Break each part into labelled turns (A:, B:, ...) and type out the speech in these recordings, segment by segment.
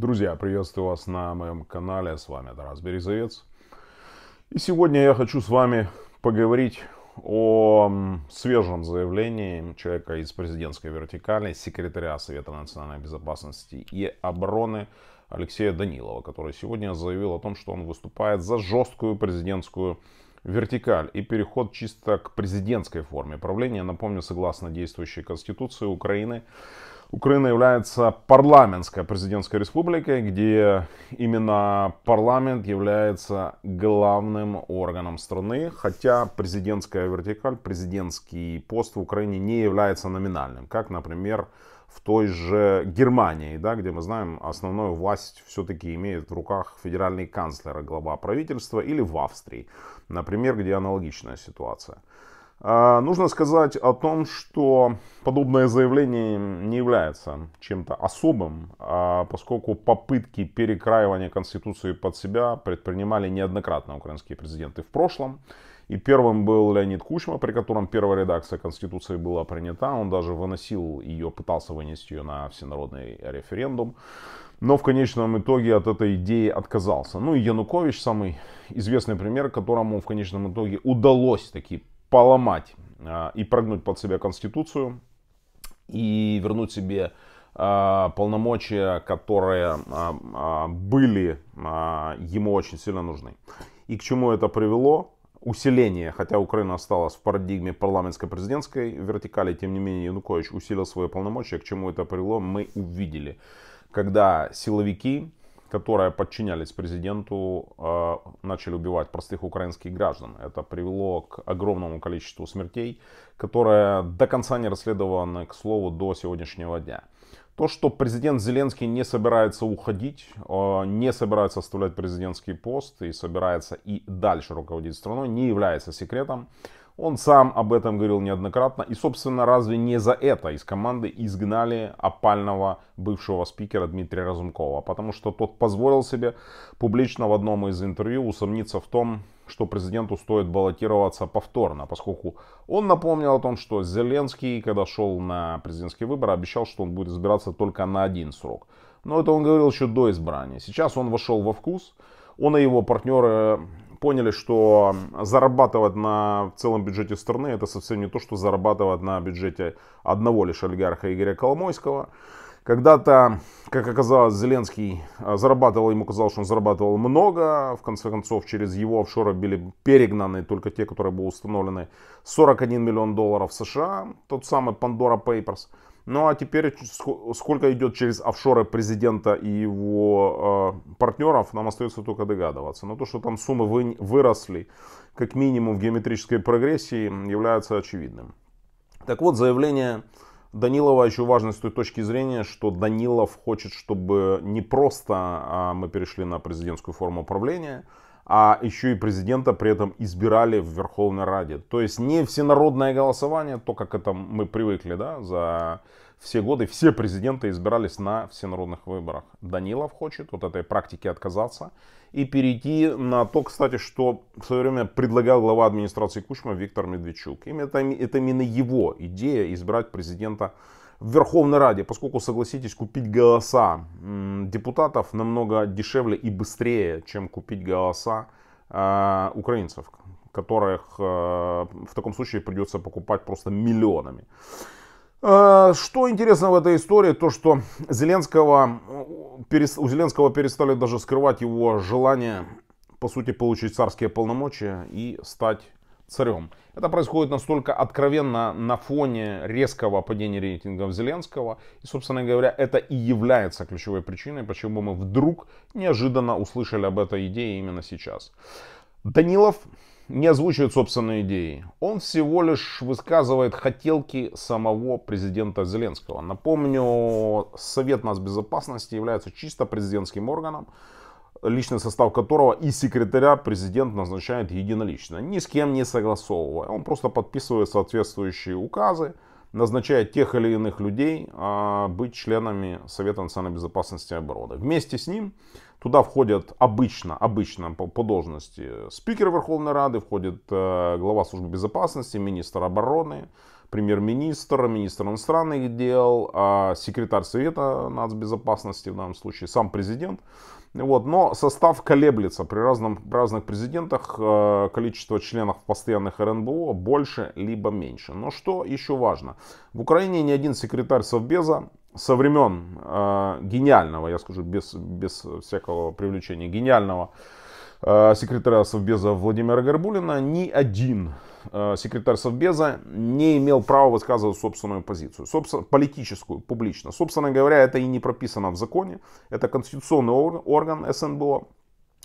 A: Друзья, приветствую вас на моем канале, с вами Тарас Березовец. И сегодня я хочу с вами поговорить о свежем заявлении человека из президентской вертикали, секретаря Совета национальной безопасности и обороны Алексея Данилова, который сегодня заявил о том, что он выступает за жесткую президентскую вертикаль и переход чисто к президентской форме правления. Напомню, согласно действующей Конституции Украины, Украина является парламентской президентской республикой, где именно парламент является главным органом страны, хотя президентская вертикаль, президентский пост в Украине не является номинальным, как, например, в той же Германии, да, где мы знаем, основную власть все-таки имеет в руках федеральный канцлер глава правительства, или в Австрии, например, где аналогичная ситуация. А, нужно сказать о том, что подобное заявление не является чем-то особым, а поскольку попытки перекраивания Конституции под себя предпринимали неоднократно украинские президенты в прошлом. И первым был Леонид Кучма, при котором первая редакция Конституции была принята. Он даже выносил ее, пытался вынести ее на всенародный референдум. Но в конечном итоге от этой идеи отказался. Ну и Янукович, самый известный пример, которому в конечном итоге удалось таки поломать а, и прогнуть под себя Конституцию и вернуть себе а, полномочия, которые а, были ему очень сильно нужны. И к чему это привело? Усиление, хотя Украина осталась в парадигме парламентско-президентской вертикали, тем не менее Янукович усилил свои полномочия. К чему это привело, мы увидели. Когда силовики которые подчинялись президенту, э, начали убивать простых украинских граждан. Это привело к огромному количеству смертей, которые до конца не расследованы, к слову, до сегодняшнего дня. То, что президент Зеленский не собирается уходить, э, не собирается оставлять президентский пост и собирается и дальше руководить страной, не является секретом. Он сам об этом говорил неоднократно. И, собственно, разве не за это из команды изгнали опального бывшего спикера Дмитрия Разумкова? Потому что тот позволил себе публично в одном из интервью усомниться в том, что президенту стоит баллотироваться повторно, поскольку он напомнил о том, что Зеленский, когда шел на президентские выборы, обещал, что он будет избираться только на один срок. Но это он говорил еще до избрания. Сейчас он вошел во вкус, он и его партнеры поняли, что зарабатывать на целом бюджете страны это совсем не то, что зарабатывать на бюджете одного лишь олигарха Игоря Коломойского. Когда-то, как оказалось, Зеленский э, зарабатывал, ему казалось, что он зарабатывал много. В конце концов, через его офшоры были перегнаны только те, которые были установлены. 41 миллион долларов США, тот самый Pandora Papers – ну а теперь, сколько идет через офшоры президента и его э, партнеров, нам остается только догадываться. Но то, что там суммы вы, выросли, как минимум в геометрической прогрессии, является очевидным. Так вот, заявление Данилова еще важно с той точки зрения, что Данилов хочет, чтобы не просто а, мы перешли на президентскую форму управления, а еще и президента при этом избирали в Верховной Раде. То есть не всенародное голосование, то как это мы привыкли, да, за все годы все президенты избирались на всенародных выборах. Данилов хочет от этой практики отказаться и перейти на то, кстати, что в свое время предлагал глава администрации Кучма Виктор Медведчук. Именно это, это именно его идея избрать президента в Верховной Раде, поскольку, согласитесь, купить голоса депутатов намного дешевле и быстрее, чем купить голоса э, украинцев, которых э, в таком случае придется покупать просто миллионами. А, что интересно в этой истории, то что Зеленского, у Зеленского перестали даже скрывать его желание, по сути, получить царские полномочия и стать царем. Это происходит настолько откровенно на фоне резкого падения рейтингов Зеленского. И, собственно говоря, это и является ключевой причиной, почему мы вдруг неожиданно услышали об этой идее именно сейчас. Данилов не озвучивает собственные идеи. Он всего лишь высказывает хотелки самого президента Зеленского. Напомню, Совет нас безопасности является чисто президентским органом личный состав которого и секретаря президент назначает единолично, ни с кем не согласовывая. Он просто подписывает соответствующие указы, назначает тех или иных людей а, быть членами Совета национальной безопасности и обороны. Вместе с ним туда входят обычно, обычно по, по должности спикер Верховной Рады, входит э, глава службы безопасности, министр обороны, премьер-министр, министр иностранных дел, а, секретарь Совета нацбезопасности в данном случае, сам президент. Вот, но состав колеблется. При разном, разных президентах э, количество членов постоянных РНБО больше либо меньше. Но что еще важно? В Украине ни один секретарь Совбеза со времен э, гениального, я скажу без, без всякого привлечения, гениального Э, секретаря Совбеза Владимира Горбулина, ни один э, секретарь Совбеза не имел права высказывать собственную позицию, собственно, политическую, публично. Собственно говоря, это и не прописано в законе, это конституционный орган СНБО,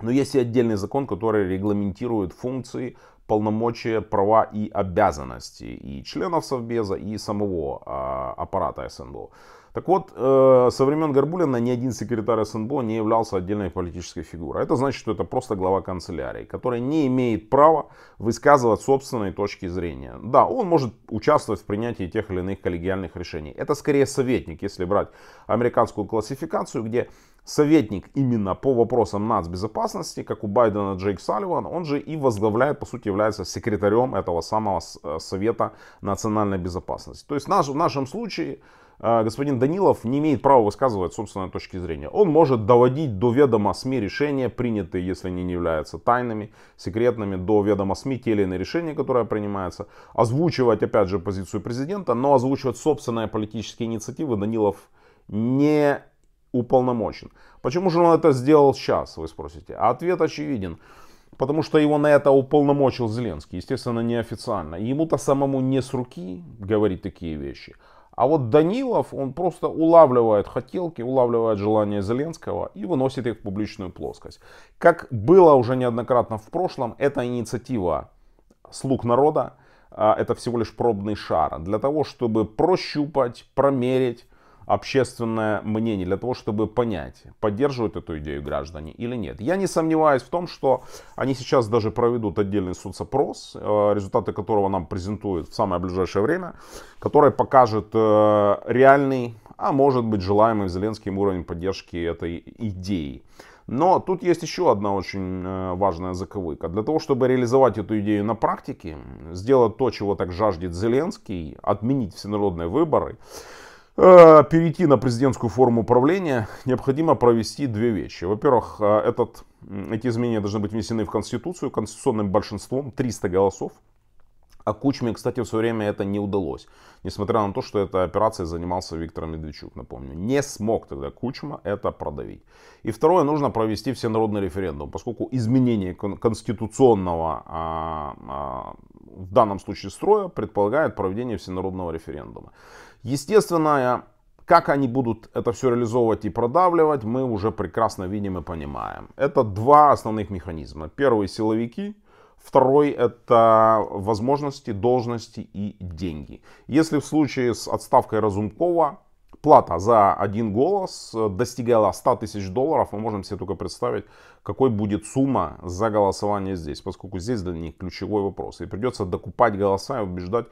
A: но есть и отдельный закон, который регламентирует функции, полномочия, права и обязанности и членов Совбеза, и самого а, аппарата СНБО. Так вот, э, со времен Горбулина ни один секретарь СНБО не являлся отдельной политической фигурой. Это значит, что это просто глава канцелярии, который не имеет права высказывать собственные точки зрения. Да, он может участвовать в принятии тех или иных коллегиальных решений. Это скорее советник, если брать американскую классификацию, где советник именно по вопросам нацбезопасности, как у Байдена Джейк Салливан, он же и возглавляет, по сути, является секретарем этого самого э, Совета национальной безопасности. То есть в нашем случае э, господин Данилов не имеет права высказывать собственной точки зрения. Он может доводить до ведома СМИ решения, принятые, если они не являются тайными, секретными, до ведома СМИ те или иные решения, которые принимаются, озвучивать, опять же, позицию президента, но озвучивать собственные политические инициативы Данилов не уполномочен. Почему же он это сделал сейчас, вы спросите? А ответ очевиден. Потому что его на это уполномочил Зеленский, естественно, неофициально. Ему-то самому не с руки говорить такие вещи. А вот Данилов, он просто улавливает хотелки, улавливает желания Зеленского и выносит их в публичную плоскость. Как было уже неоднократно в прошлом, эта инициатива «Слуг народа» а, это всего лишь пробный шар для того, чтобы прощупать, промерить, общественное мнение, для того, чтобы понять, поддерживают эту идею граждане или нет. Я не сомневаюсь в том, что они сейчас даже проведут отдельный соцопрос, э, результаты которого нам презентуют в самое ближайшее время, который покажет э, реальный, а может быть желаемый Зеленским уровень поддержки этой идеи. Но тут есть еще одна очень э, важная заковыка. Для того, чтобы реализовать эту идею на практике, сделать то, чего так жаждет Зеленский, отменить всенародные выборы, Э, перейти на президентскую форму управления, необходимо провести две вещи. Во-первых, э, этот, эти изменения должны быть внесены в Конституцию конституционным большинством, 300 голосов. А Кучме, кстати, в свое время это не удалось. Несмотря на то, что этой операцией занимался Виктор Медведчук, напомню. Не смог тогда Кучма это продавить. И второе, нужно провести всенародный референдум, поскольку изменение конституционного а, а, в данном случае строя предполагает проведение всенародного референдума. Естественно, как они будут это все реализовывать и продавливать, мы уже прекрасно видим и понимаем. Это два основных механизма. Первый – силовики – Второй – это возможности, должности и деньги. Если в случае с отставкой Разумкова плата за один голос достигала 100 тысяч долларов, мы можем себе только представить, какой будет сумма за голосование здесь, поскольку здесь для них ключевой вопрос. И придется докупать голоса и убеждать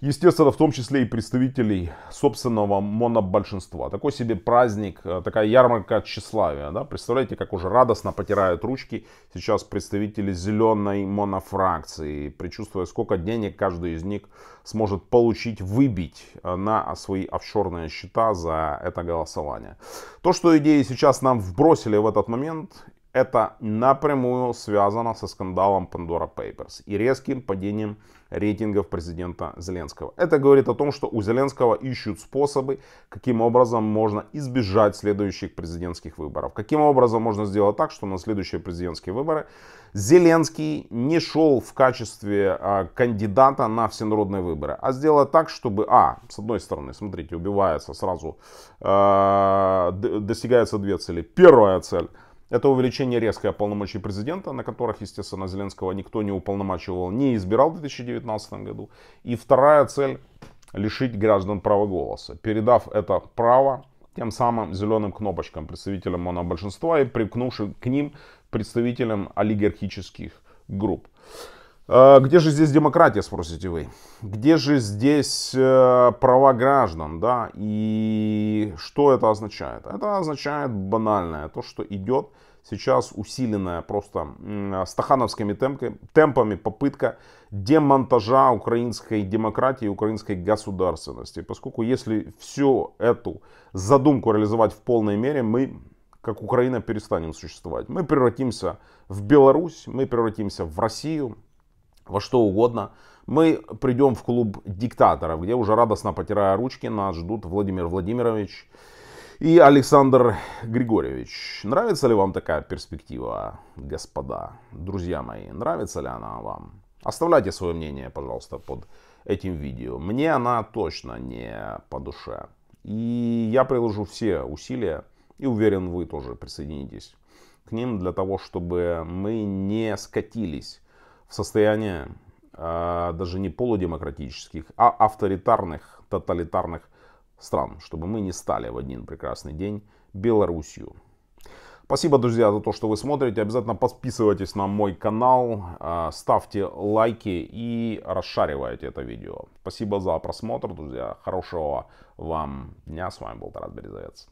A: естественно, в том числе и представителей собственного монобольшинства. Такой себе праздник, э, такая ярмарка тщеславия. Да? Представляете, как уже радостно потирают ручки сейчас представители зеленой монофракции, предчувствуя, сколько денег каждый из них сможет получить, выбить э, на свои офшорные счета за это голосование. То, что идеи сейчас нам вбросили в этот момент, это напрямую связано со скандалом Pandora Papers и резким падением рейтингов президента Зеленского. Это говорит о том, что у Зеленского ищут способы, каким образом можно избежать следующих президентских выборов. Каким образом можно сделать так, что на следующие президентские выборы Зеленский не шел в качестве а, кандидата на всенародные выборы, а сделать так, чтобы, а, с одной стороны, смотрите, убивается сразу, э, достигается две цели. Первая цель это увеличение резкой полномочий президента, на которых, естественно, Зеленского никто не уполномачивал, не избирал в 2019 году. И вторая цель – лишить граждан права голоса, передав это право тем самым зеленым кнопочкам, представителям монобольшинства и припкнувшим к ним представителям олигархических групп. Э, где же здесь демократия, спросите вы? Где же здесь э, права граждан, да? И что это означает? Это означает банальное, то, что идет сейчас усиленная просто стахановскими темпами попытка демонтажа украинской демократии, украинской государственности. Поскольку если всю эту задумку реализовать в полной мере, мы как Украина перестанем существовать. Мы превратимся в Беларусь, мы превратимся в Россию, во что угодно. Мы придем в клуб диктаторов, где уже радостно потирая ручки нас ждут Владимир Владимирович и Александр Григорьевич. Нравится ли вам такая перспектива, господа, друзья мои? Нравится ли она вам? Оставляйте свое мнение, пожалуйста, под этим видео. Мне она точно не по душе. И я приложу все усилия, и уверен, вы тоже присоединитесь к ним для того, чтобы мы не скатились в состояние а, даже не полудемократических, а авторитарных, тоталитарных стран, чтобы мы не стали в один прекрасный день Белоруссию. Спасибо, друзья, за то, что вы смотрите. Обязательно подписывайтесь на мой канал, а, ставьте лайки и расшаривайте это видео. Спасибо за просмотр, друзья. Хорошего вам дня. С вами был Тарас Березовец.